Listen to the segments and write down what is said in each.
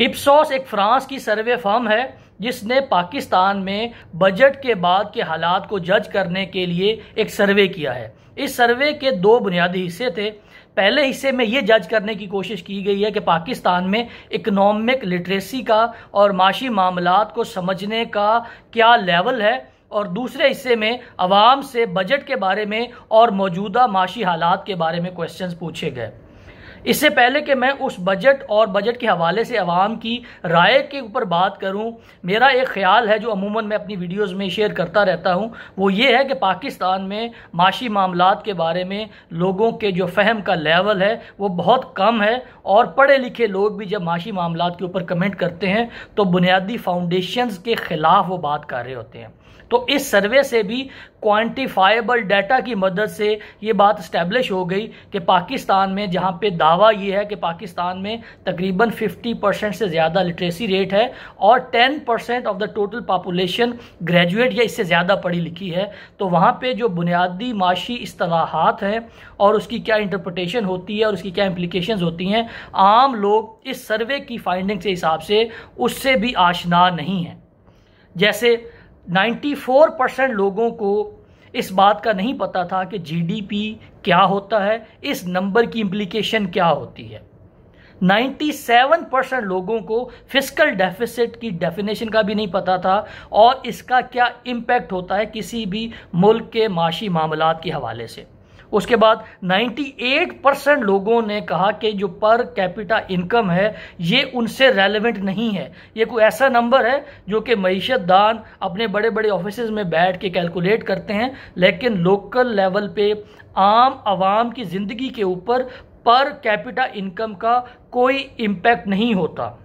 इप्सॉस एक फ्रांस की सर्वे फर्म है जिसने पाकिस्तान में बजट के बाद के हालात को जज करने के लिए एक सर्वे किया है इस सर्वे के दो बुनियादी हिस्से थे पहले हिस्से में ये जज करने की कोशिश की गई है कि पाकिस्तान में इकोनॉमिक लिटरेसी का और माशी मामला को समझने का क्या लेवल है और दूसरे हिस्से में आवाम से बजट के बारे में और मौजूदा माशी हालात के बारे में क्वेश्चंस पूछे गए इससे पहले कि मैं उस बजट और बजट के हवाले से आवाम की राय के ऊपर बात करूं मेरा एक ख्याल है जो अमूमन मैं अपनी वीडियोस में शेयर करता रहता हूं वो ये है कि पाकिस्तान में माशी मामला के बारे में लोगों के जो फहम का लेवल है वो बहुत कम है और पढ़े लिखे लोग भी जब माशी मामला के ऊपर कमेंट करते हैं तो बुनियादी फाउंडेशन के ख़िलाफ़ वो बात कर रहे होते हैं तो इस सर्वे से भी क्वांटिफाइबल डाटा की मदद से ये बात स्टैब्लिश हो गई कि पाकिस्तान में जहाँ पे दावा ये है कि पाकिस्तान में तकरीबन 50 परसेंट से ज़्यादा लिटरेसी रेट है और 10 percent of the total population graduate या इससे ज़्यादा पढ़ी लिखी है तो वहाँ पे जो बुनियादी माशी असलाहत हैं और उसकी क्या इंटरप्रटेशन होती है और उसकी क्या इम्प्लीकेशन होती हैं आम लोग इस सर्वे की फाइंडिंग के हिसाब से उससे भी आशना नहीं है जैसे 94 परसेंट लोगों को इस बात का नहीं पता था कि जीडीपी क्या होता है इस नंबर की इम्प्लीकेशन क्या होती है 97 परसेंट लोगों को फिजिकल डेफिसिट की डेफिनेशन का भी नहीं पता था और इसका क्या इम्पैक्ट होता है किसी भी मुल्क के माशी मामला के हवाले से उसके बाद 98 परसेंट लोगों ने कहा कि जो पर कैपिटा इनकम है ये उनसे रेलेवेंट नहीं है ये कोई ऐसा नंबर है जो कि मीशत दान अपने बड़े बड़े ऑफिस में बैठ के कैलकुलेट करते हैं लेकिन लोकल लेवल पे आम आवाम की ज़िंदगी के ऊपर पर कैपिटा इनकम का कोई इम्पैक्ट नहीं होता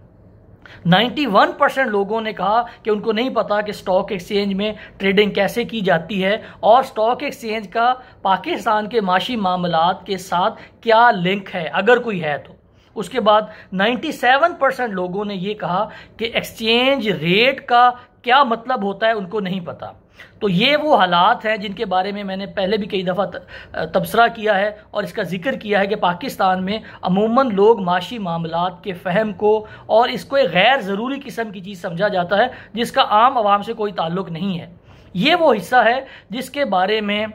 91 परसेंट लोगों ने कहा कि उनको नहीं पता कि स्टॉक एक्सचेंज में ट्रेडिंग कैसे की जाती है और स्टॉक एक्सचेंज का पाकिस्तान के माशी मामला के साथ क्या लिंक है अगर कोई है तो उसके बाद 97 परसेंट लोगों ने यह कहा कि एक्सचेंज रेट का क्या मतलब होता है उनको नहीं पता तो ये वो हालात हैं जिनके बारे में मैंने पहले भी कई दफ़ा तबसरा किया है और इसका जिक्र किया है कि पाकिस्तान में अमूमन लोग माशी मामला के फहम को और इसको एक गैर ज़रूरी किस्म की चीज़ समझा जाता है जिसका आम आवाम से कोई ताल्लुक नहीं है ये वो हिस्सा है जिसके बारे में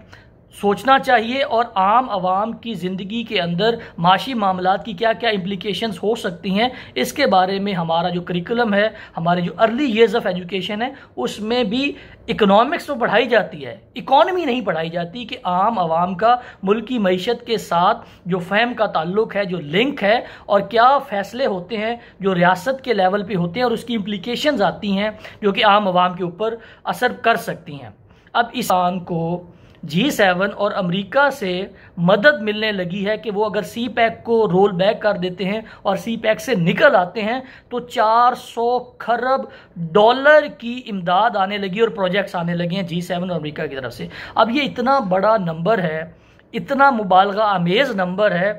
सोचना चाहिए और आम आवाम की ज़िंदगी के अंदर माशी मामला की क्या क्या इम्प्लीकेशन हो सकती हैं इसके बारे में हमारा जो करिकुलम है हमारे जो अर्ली ईयर्स ऑफ एजुकेशन है उसमें भी इकोनॉमिक्स तो पढ़ाई जाती है इकॉनमी नहीं पढ़ाई जाती कि आम आवाम का मुल्क की मीशत के साथ जो फैम का ताल्लुक है जो लिंक है और क्या फ़ैसले होते हैं जो रियासत के लेवल पर होते हैं और उसकी इम्प्लीकेशन आती हैं जो कि आम आवाम के ऊपर असर कर सकती हैं अब इस को जी सेवन और अमेरिका से मदद मिलने लगी है कि वो अगर सी पैक को रोल बैक कर देते हैं और सी पैक से निकल आते हैं तो 400 खरब डॉलर की इमदाद आने लगी और प्रोजेक्ट्स आने लगे हैं जी सेवन और अमेरिका की तरफ से अब ये इतना बड़ा नंबर है इतना मुबालगा आमेज़ नंबर है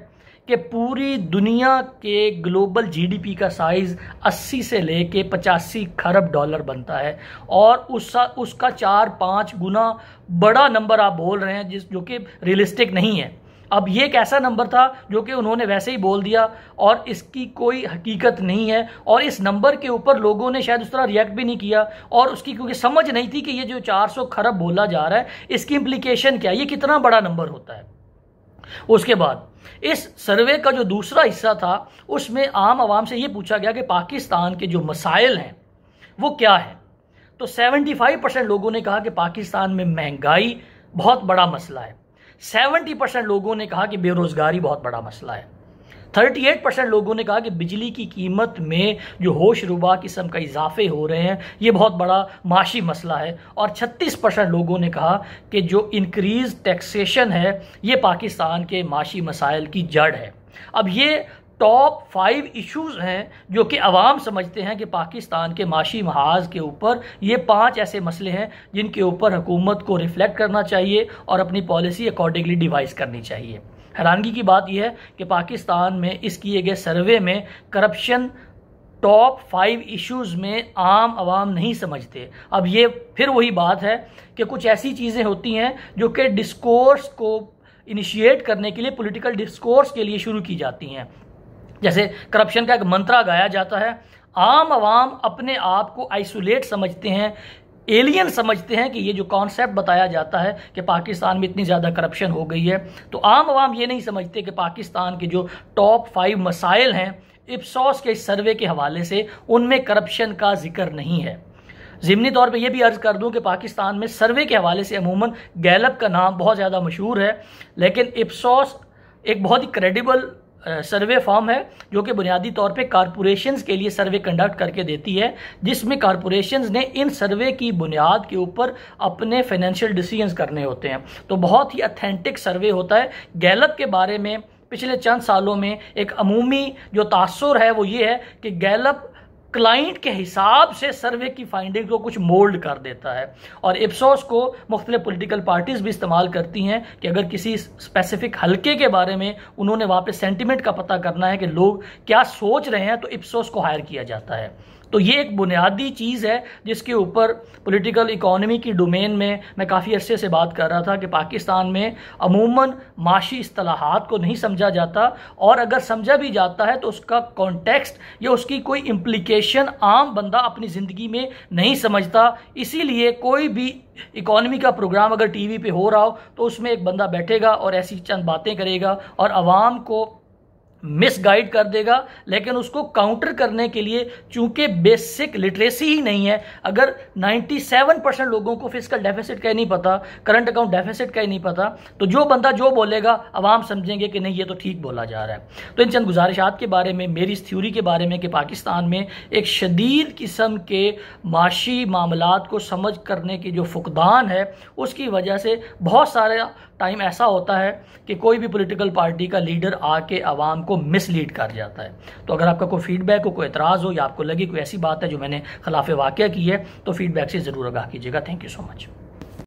कि पूरी दुनिया के ग्लोबल जीडीपी का साइज़ 80 से लेके 85 खरब डॉलर बनता है और उस उसका चार पाँच गुना बड़ा नंबर आप बोल रहे हैं जिस जो कि रियलिस्टिक नहीं है अब ये एक ऐसा नंबर था जो कि उन्होंने वैसे ही बोल दिया और इसकी कोई हकीकत नहीं है और इस नंबर के ऊपर लोगों ने शायद उस तरह रिएक्ट भी नहीं किया और उसकी क्योंकि समझ नहीं थी कि ये जो 400 खरब बोला जा रहा है इसकी इम्प्लीकेशन क्या है ये कितना बड़ा नंबर होता है उसके बाद इस सर्वे का जो दूसरा हिस्सा था उसमें आम आवाम से ये पूछा गया कि पाकिस्तान के जो मसाइल हैं वो क्या है तो 75 परसेंट लोगों ने कहा कि पाकिस्तान में महंगाई बहुत बड़ा मसला है 70 परसेंट लोगों ने कहा कि बेरोज़गारी बहुत बड़ा मसला है 38 परसेंट लोगों ने कहा कि बिजली की कीमत में जो होश रुबा किस्म का इजाफे हो रहे हैं ये बहुत बड़ा माशी मसला है और 36 परसेंट लोगों ने कहा कि जो इनक्रीज टैक्सेशन है ये पाकिस्तान के माशी मसाइल की जड़ है अब ये टॉप फाइव इश्यूज हैं जो कि आवाम समझते हैं कि पाकिस्तान के माशी महाज के ऊपर ये पांच ऐसे मसले हैं जिनके ऊपर हुकूमत को रिफ्लेक्ट करना चाहिए और अपनी पॉलिसी अकॉर्डिंगली डिवाइस करनी चाहिए हैरानगी की बात यह है कि पाकिस्तान में इस किए गए सर्वे में करप्शन टॉप फाइव इश्यूज़ में आम आवाम नहीं समझते अब ये फिर वही बात है कि कुछ ऐसी चीज़ें होती हैं जो कि डिस्कोर्स को इनिशिएट करने के लिए पॉलिटिकल डिस्कोर्स के लिए शुरू की जाती हैं जैसे करप्शन का एक मंत्रा गाया जाता है आम आवाम अपने आप को आइसोलेट समझते हैं एलियन समझते हैं कि ये जो कॉन्सेप्ट बताया जाता है कि पाकिस्तान में इतनी ज़्यादा करप्शन हो गई है तो आम आवाम ये नहीं समझते कि पाकिस्तान के जो टॉप फाइव मसाइल हैं इप्सॉस के सर्वे के हवाले से उनमें करप्शन का जिक्र नहीं है जिमनी तौर पे ये भी अर्ज़ कर दूं कि पाकिस्तान में सर्वे के हवाले से अमूमन गैलप का नाम बहुत ज़्यादा मशहूर है लेकिन इप्सॉस एक बहुत ही क्रेडिबल सर्वे फॉर्म है जो कि बुनियादी तौर पे कॉरपोरेशंस के लिए सर्वे कंडक्ट करके देती है जिसमें कॉरपोरेशंस ने इन सर्वे की बुनियाद के ऊपर अपने फाइनेंशियल डिसीजंस करने होते हैं तो बहुत ही अथेंटिक सर्वे होता है गैलप के बारे में पिछले चंद सालों में एक अमूमी जो तासर है वो ये है कि गैलप क्लाइंट के हिसाब से सर्वे की फाइंडिंग को कुछ मोल्ड कर देता है और इप्सोस को मुख्तलि पोलिटिकल पार्टीज़ भी इस्तेमाल करती हैं कि अगर किसी स्पेसिफिक हल्के के बारे में उन्होंने वहाँ पर सेंटिमेंट का पता करना है कि लोग क्या सोच रहे हैं तो इप्सोस को हायर किया जाता है तो ये एक बुनियादी चीज़ है जिसके ऊपर पॉलिटिकल इकोनॉमी की डोमेन में मैं काफ़ी अरसे से बात कर रहा था कि पाकिस्तान में अमूमन माशी असलाहत को नहीं समझा जाता और अगर समझा भी जाता है तो उसका कॉन्टेक्स्ट या उसकी कोई इम्प्लीकेशन इन्फ्लेशन आम बंदा अपनी ज़िंदगी में नहीं समझता इसीलिए कोई भी इकोनॉमी का प्रोग्राम अगर टीवी पे हो रहा हो तो उसमें एक बंदा बैठेगा और ऐसी चंद बातें करेगा और आवाम को मिसगाइड कर देगा लेकिन उसको काउंटर करने के लिए चूंकि बेसिक लिटरेसी ही नहीं है अगर 97 परसेंट लोगों को फिजिकल डेफिसिट का ही नहीं पता करंट अकाउंट डेफिसिट का ही नहीं पता तो जो बंदा जो बोलेगा आवाम समझेंगे कि नहीं ये तो ठीक बोला जा रहा है तो इन चंद गुजारिशात के बारे में मेरी इस थ्योरी के बारे में कि पाकिस्तान में एक शदीद किस्म के माशी मामला को समझ करने की जो फुकदान है उसकी वजह से बहुत सारा टाइम ऐसा होता है कि कोई भी पॉलिटिकल पार्टी का लीडर आके आवाम को मिसलीड कर जाता है तो अगर आपका कोई फीडबैक हो कोई एतराज़ हो या आपको लगी कोई ऐसी बात है जो मैंने खिलाफ वाक़ की है तो फीडबैक से ज़रूर आगाह कीजिएगा थैंक यू सो मच